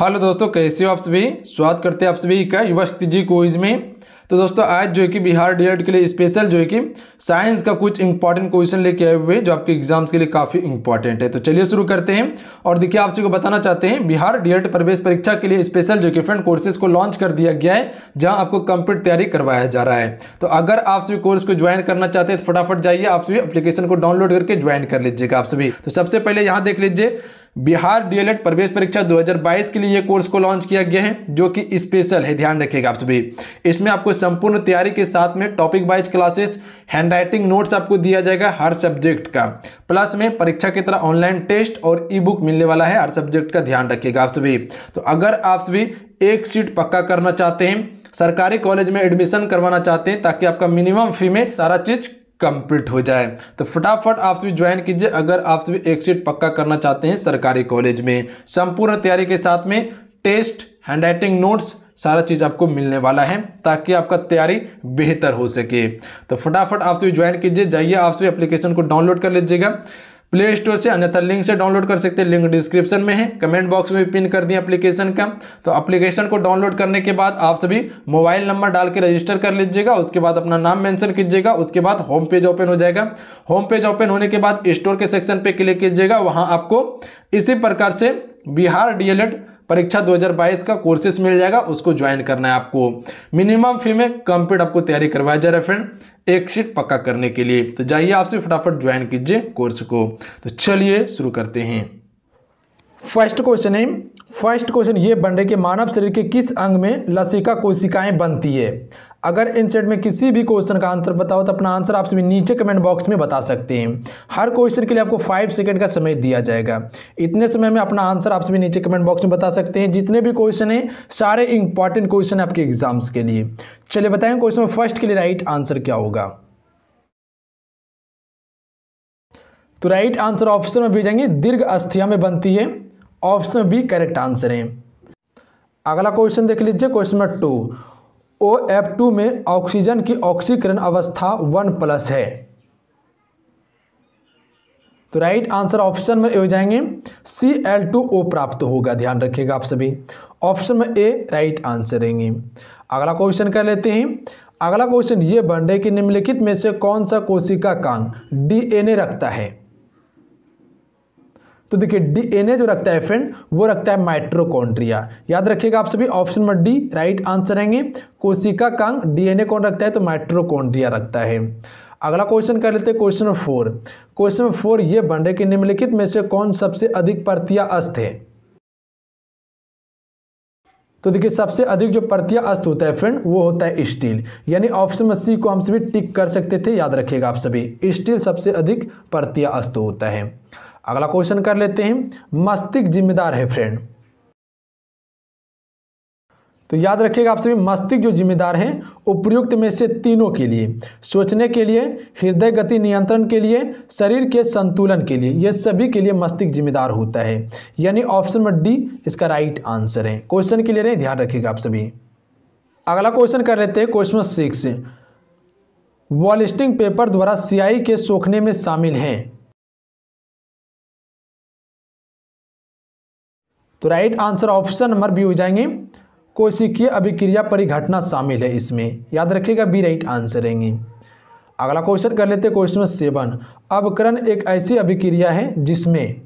hello दोस्तों कैसे हो आप सभी स्वागत करते हैं आप सभी का युवा शक्ति जी कोइज में तो दोस्तों आज जो है कि बिहार डीएड के लिए स्पेशल जो है कि साइंस का कुछ इंपॉर्टेंट क्वेश्चन लेके आए हुए जो आपके एग्जाम्स के लिए काफ़ी इंपॉर्टेंट है तो चलिए शुरू करते हैं और देखिए आप सभी को बताना चाहते हैं बिहार डीएड प्रवेश परीक्षा के लिए स्पेशल जो कि फ्रेंड कोर्सेज को लॉन्च कर दिया गया है जहाँ आपको कंप्लीट तैयारी करवाया जा रहा है तो अगर आप सभी कोर्स को ज्वाइन करना चाहते हैं तो फटाफट जाइए आप सभी अपलीकेशन को डाउनलोड करके ज्वाइन कर लीजिएगा आप सभी तो सबसे पहले यहाँ देख लीजिए बिहार डीएलएड प्रवेश परीक्षा 2022 के लिए ये कोर्स को लॉन्च किया गया है जो कि स्पेशल है ध्यान रखिएगा आप सभी इसमें आपको संपूर्ण तैयारी के साथ में topic wise classes handwriting notes आपको दिया जाएगा हर सब्जेक्ट का प्लस में परीक्षा की तरह ऑनलाइन टेस्ट और ई बुक मिलने वाला है हर सब्जेक्ट का ध्यान रखिएगा आप सभी तो अगर आप सभी एक सीट पक्का करना चाहते हैं सरकारी कॉलेज में एडमिशन करवाना चाहते हैं ताकि आपका मिनिमम फी में सारा चीज़ कंप्लीट हो जाए तो फटाफट आप सभी ज्वाइन कीजिए अगर आप सभी एक सीट पक्का करना चाहते हैं सरकारी कॉलेज में संपूर्ण तैयारी के साथ में टेस्ट हैंड राइटिंग नोट्स सारा चीज़ आपको मिलने वाला है ताकि आपका तैयारी बेहतर हो सके तो फटाफट आप सभी ज्वाइन कीजिए जाइए आप सभी एप्लीकेशन को डाउनलोड कर लीजिएगा प्ले स्टोर से अन्यथा लिंक से डाउनलोड कर सकते हैं लिंक डिस्क्रिप्शन में है कमेंट बॉक्स में पिन कर दिया एप्लीकेशन का तो एप्लीकेशन को डाउनलोड करने के बाद आप सभी मोबाइल नंबर डाल के रजिस्टर कर लीजिएगा उसके बाद अपना नाम मैंशन कीजिएगा उसके बाद होम पेज ओपन हो जाएगा होम पेज ओपन होने के बाद स्टोर के सेक्शन पर क्लिक कीजिएगा वहाँ आपको इसी प्रकार से बिहार डी परीक्षा 2022 का कोर्सेस मिल जाएगा उसको ज्वाइन करना है आपको मिनिमम फी में कंप्लीट आपको तैयारी करवाया जा रहा है फ्रेंड एक सीट पक्का करने के लिए तो जाइए आपसे फटाफट ज्वाइन कीजिए कोर्स को तो चलिए शुरू करते हैं फर्स्ट क्वेश्चन है फर्स्ट क्वेश्चन ये बन रहे कि मानव शरीर के किस अंग में लसिका कोशिकाएं बनती है अगर इन सेट में किसी भी क्वेश्चन का आंसर बताओ तो अपना आंसर आप सभी नीचे कमेंट बॉक्स में बता सकते हैं हर क्वेश्चन के लिए आपको फाइव सेकेंड का समय दिया जाएगा इतने समय में अपना आंसर आप सभी नीचे कमेंट बॉक्स में बता सकते हैं जितने भी क्वेश्चन हैं सारे इंपॉर्टेंट क्वेश्चन आपके एग्जाम्स के लिए चलिए बताएं क्वेश्चन में फर्स्ट के लिए राइट आंसर क्या होगा तो राइट आंसर ऑप्शन में भेजेंगे दीर्घ अस्थिया में बनती है ऑप्शन बी करेक्ट आंसर है अगला क्वेश्चन देख लीजिए question number two O F two में ऑक्सीजन की ऑक्सीकरण अवस्था वन प्लस है तो राइट आंसर ऑप्शन में ए हो जाएंगे सी एल टू ओ प्राप्त होगा ध्यान रखिएगा आप सभी ऑप्शन में ए राइट आंसर रहेंगे अगला क्वेश्चन कर लेते हैं अगला क्वेश्चन ये बन रहे कि निम्नलिखित में से कौन सा कोशिका कांग डीएनए रखता है तो देखिए डीएनए जो रखता है फ्रेंड वो रखता है माइट्रोकॉन्ड्रिया याद रखिएगा आप सभी option number D right answer रहेंगे कोशिका कांग डीएनए कौन रखता है तो माइट्रोकॉन्ड्रिया रखता है अगला क्वेश्चन कर लेते हैं question number four question number four ये बन कि निम्नलिखित में से कौन सबसे अधिक अस्थ है तो देखिए सबसे अधिक जो प्रत्या अस्त होता है फ्रेंड वो होता है स्टील यानी ऑप्शन सी को हम सभी टिक कर सकते थे याद रखिएगा आप सभी स्टील सबसे अधिक प्रत्या अस्त होता है अगला क्वेश्चन कर लेते हैं मस्तिष्क जिम्मेदार है फ्रेंड तो याद रखिएगा आप सभी मस्तिष्क जो जिम्मेदार हैं उपयुक्त में से तीनों के लिए सोचने के लिए हृदय गति नियंत्रण के लिए शरीर के संतुलन के लिए ये सभी के लिए मस्तिष्क जिम्मेदार होता है यानी ऑप्शन नंबर डी इसका राइट आंसर है क्वेश्चन के लिए ध्यान रखिएगा आप सभी अगला क्वेश्चन कर लेते हैं क्वेश्चन सिक्स वॉलिस्टिंग पेपर द्वारा सियाई के सोखने में शामिल हैं तो right answer option number B हो जाएंगे कोशिकीय अभिक्रिया परिघटना शामिल है इसमें याद रखिएगा बी राइट आंसर रहेंगे अगला क्वेश्चन कर लेते हैं क्वेश्चन सेवन अवकरण एक ऐसी अभिक्रिया है जिसमें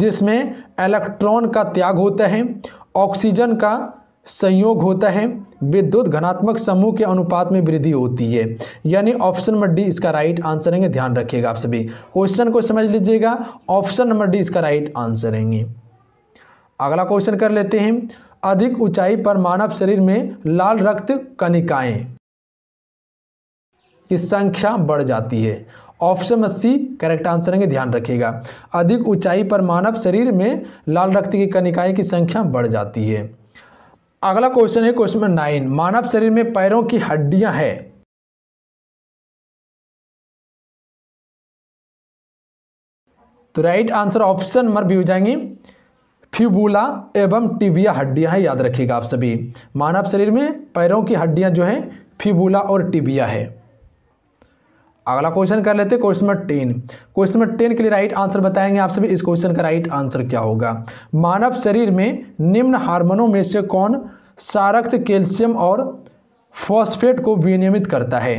जिसमें इलेक्ट्रॉन का त्याग होता है ऑक्सीजन का संयोग होता है विद्युत घनात्मक समूह के अनुपात में वृद्धि होती है यानी ऑप्शन नंबर डी इसका राइट आंसर रहेंगे ध्यान रखिएगा आप सभी क्वेश्चन को समझ लीजिएगा ऑप्शन नंबर डी इसका राइट आंसर रहेंगे अगला क्वेश्चन कर लेते हैं अधिक ऊंचाई पर मानव शरीर में लाल रक्त कणिकाएं की संख्या बढ़ जाती है option number C correct answer रहेंगे ध्यान रखिएगा अधिक ऊंचाई पर मानव शरीर में लाल रक्त की कनिकाएं की संख्या बढ़ जाती है अगला क्वेश्चन है क्वेश्चन नंबर नाइन मानव शरीर में पैरों की हड्डियां हैं तो राइट आंसर ऑप्शन नंबर भी हो जाएंगे फिबूला एवं टिबिया हड्डियां हैं याद रखिएगा आप सभी मानव शरीर में पैरों की हड्डियां जो है फिबूला और टिबिया है अगला क्वेश्चन कर लेते हैं question number ten question number ten के लिए राइट आंसर बताएंगे आप सभी इस क्वेश्चन का राइट आंसर क्या होगा मानव शरीर में निम्न हार्मोनों में से कौन सारक्त कैल्शियम और फॉस्फेट को विनियमित करता है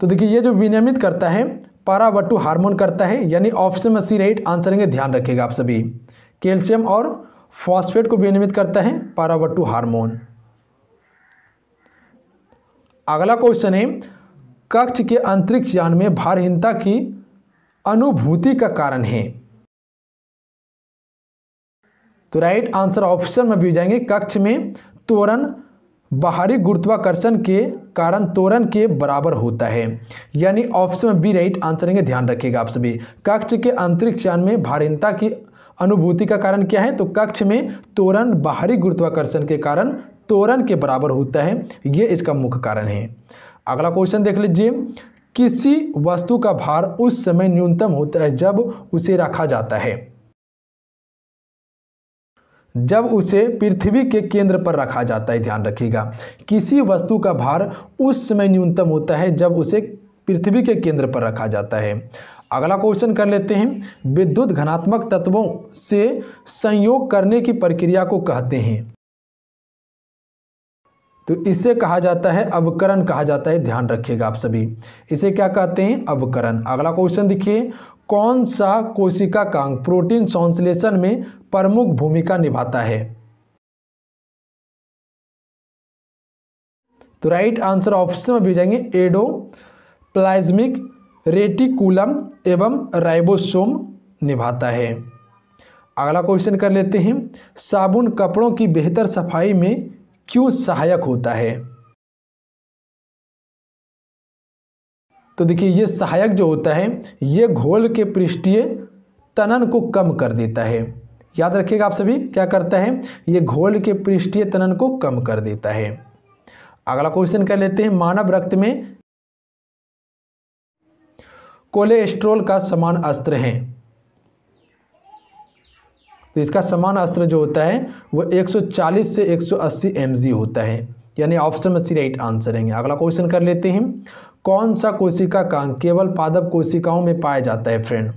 तो देखिए ये जो विनियमित करता है पारावटू हार्मोन करता है यानी ऑप्शन में सी राइट आंसर ध्यान रखिएगा आप सभी कैल्शियम और फॉस्फेट को विनियमित करता है पारावटू हार्मोन अगला क्वेश्चन है कक्ष के अंतरिक्ष यान में भारहीनता की अनुभूति का कारण है तो राइट आंसर ऑप्शन में भी जाएंगे कक्ष में तोरण बाहरी गुरुत्वाकर्षण के कारण तोरण के बराबर होता है यानी ऑप्शन में बी राइट आंसर है ध्यान रखिएगा आप सभी कक्ष के अंतरिक्ष यान में भारहीनता की अनुभूति का कारण क्या है तो कक्ष में तोरण बाहरी गुरुत्वाकर्षण के कारण तोरण के बराबर होता है ये इसका मुख्य कारण है अगला क्वेश्चन देख लीजिए किसी वस्तु का भार उस समय न्यूनतम होता है जब उसे रखा जाता है जब उसे पृथ्वी के केंद्र पर रखा जाता है ध्यान रखिएगा किसी वस्तु का भार उस समय न्यूनतम होता है जब उसे पृथ्वी के केंद्र पर रखा जाता है अगला क्वेश्चन कर लेते हैं विद्युत घनात्मक तत्वों से संयोग करने की प्रक्रिया को कहते हैं तो इसे कहा जाता है अवकरण कहा जाता है ध्यान रखिएगा आप सभी इसे क्या कहते हैं अवकरण अगला क्वेश्चन देखिए कौन सा कोशिका कांग प्रोटीन संश्लेषण में प्रमुख भूमिका निभाता है तो राइट आंसर ऑप्शन में भी जाएंगे एडो प्लाज्मिक रेटिकुलम एवं राइबोसोम निभाता है अगला क्वेश्चन कर लेते हैं साबुन कपड़ों की बेहतर सफाई में क्यों सहायक होता है तो देखिए ये सहायक जो होता है ये घोल के पृष्ठीय तनन को कम कर देता है याद रखिएगा आप सभी क्या करता है ये घोल के पृष्ठीय तनन को कम कर देता है अगला क्वेश्चन कर लेते हैं मानव रक्त में कोलेस्ट्रोल का समान अस्त्र है तो इसका समान अस्त्र जो होता है वो 140 से 180 mg होता है यानी ऑप्शन में सी राइट आंसर है अगला क्वेश्चन कर लेते हैं कौन सा कोशिका कांग केवल पादप कोशिकाओं में पाया जाता है फ्रेंड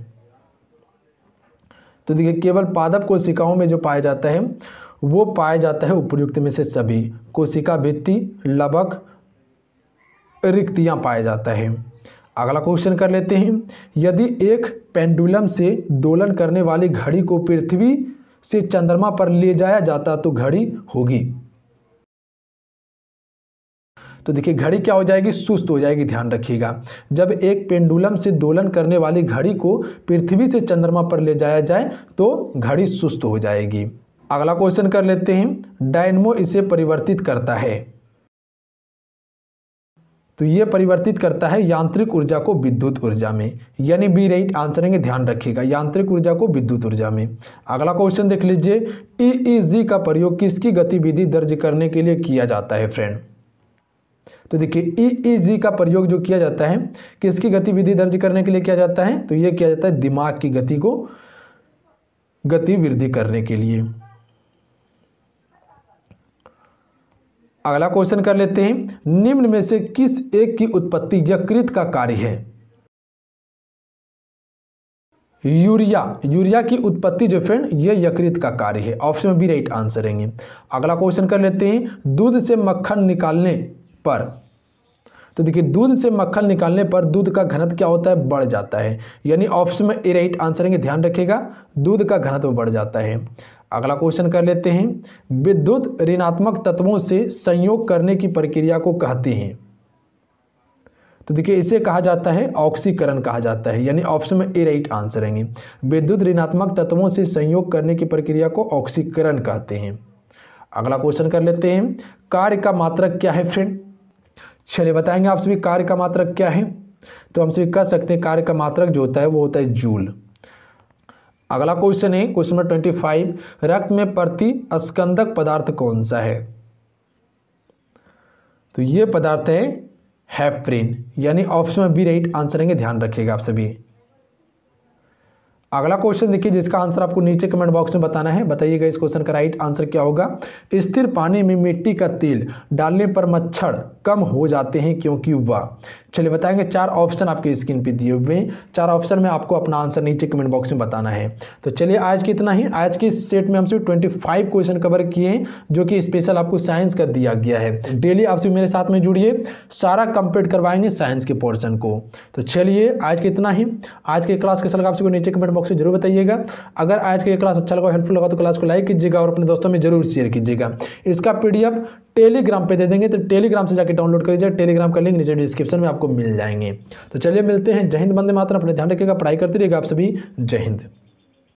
तो देखिए केवल पादप कोशिकाओं में जो पाया जाता है वो पाया जाता है उपयुक्त में से सभी कोशिका भित्ति लबक रिक्तियाँ पाया जाता है अगला क्वेश्चन कर लेते हैं यदि एक पेंडुलम से दोलन करने वाली घड़ी को पृथ्वी से चंद्रमा पर ले जाया जाता तो घड़ी होगी तो देखिए घड़ी क्या हो जाएगी सुस्त हो जाएगी ध्यान रखिएगा जब एक पेंडुलम से दोलन करने वाली घड़ी को पृथ्वी से चंद्रमा पर ले जाया जाए तो घड़ी सुस्त हो जाएगी अगला क्वेश्चन कर लेते हैं डायनमो इसे परिवर्तित करता है तो ये परिवर्तित करता है यांत्रिक ऊर्जा को विद्युत ऊर्जा में यानी बी राइट आंसर है ध्यान रखिएगा यांत्रिक ऊर्जा को विद्युत ऊर्जा में अगला क्वेश्चन देख लीजिए ईईजी e e का प्रयोग किसकी गतिविधि दर्ज करने के लिए किया जाता है फ्रेंड तो देखिए ईईजी e का प्रयोग जो किया जाता है किसकी गतिविधि दर्ज करने के लिए किया जाता है तो यह किया जाता है दिमाग की गति को गति वृद्धि करने के लिए अगला क्वेश्चन कर लेते हैं निम्न में से किस एक की उत्पत्ति यकृत का कार्य है यूरिया यूरिया की उत्पत्ति जो फ्रेंड यह यकृत का कार्य है ऑप्शन बी राइट आंसर रहेंगे अगला क्वेश्चन कर लेते हैं दूध से मक्खन निकालने पर तो देखिए दूध से मक्खन निकालने पर दूध का घनत्व क्या होता है बढ़ जाता है यानी ऑप्शन में ए राइट आंसर रहेंगे ध्यान रखिएगा दूध का घनत्व बढ़ जाता है अगला क्वेश्चन कर लेते हैं विद्युत ऋणात्मक तत्वों से संयोग करने की प्रक्रिया को कहते हैं तो देखिए इसे कहा जाता है ऑक्सीकरण कहा जाता है यानी ऑप्शन में ए राइट आंसर रहेंगे विद्युत ऋणात्मक तत्वों से संयोग करने की प्रक्रिया को ऑक्सीकरण कहते हैं अगला क्वेश्चन कर लेते हैं कार्य का मात्रक क्या है फ्रेंड चलिए बताएंगे आप सभी कार्य का मात्रक क्या है तो हम सभी कह सकते हैं कार्य का मात्रक जो होता है वो होता है जूल अगला क्वेश्चन है क्वेश्चन नंबर ट्वेंटी फाइव रक्त में प्रति स्कंदक पदार्थ कौन सा है तो ये पदार्थ है हैप्रिन यानी ऑप्शन में बी राइट आंसर रहेंगे ध्यान रखिएगा आप सभी अगला क्वेश्चन देखिए जिसका आंसर आपको नीचे कमेंट बॉक्स में बताना है बताइएगा इस क्वेश्चन का राइट आंसर क्या होगा स्थिर पानी में मिट्टी का तेल डालने पर मच्छर कम हो जाते हैं क्योंकि वह चलिए बताएंगे चार ऑप्शन आपके स्क्रीन पे दिए हुए हैं चार ऑप्शन में आपको अपना आंसर नीचे कमेंट बॉक्स में बताना है तो चलिए आज के इतना ही आज के सेट में हम सिर्फ ट्वेंटी फाइव क्वेश्चन कवर किए हैं जो कि स्पेशल आपको साइंस का दिया गया है डेली आप सिर्फ मेरे साथ में जुड़िए सारा कंप्लीट करवाएंगे साइंस के पोर्सन को तो चलिए आज के इतना ही आज के क्लास के सर आपसे नीचे कमेंट बॉक्स में जरूर बताइएगा अगर आज का ये क्लास अच्छा लगा हेल्पफुल लगा तो क्लास को लाइक कीजिएगा और अपने दोस्तों में जरूर शेयर कीजिएगा इसका पीडीएफ टेलीग्राम पर दे देंगे तो टेलीग्राम से जाकर डाउनलोड कर लीजिए टेलीग्राम का लिंक नीचे डिस्क्रिप्शन में आपको मिल जाएंगे तो चलिए मिलते हैं जय हिंद बंदे मात्र अपने ध्यान रखिएगा पढ़ाई करते रहिएगा आप सभी जय हिंद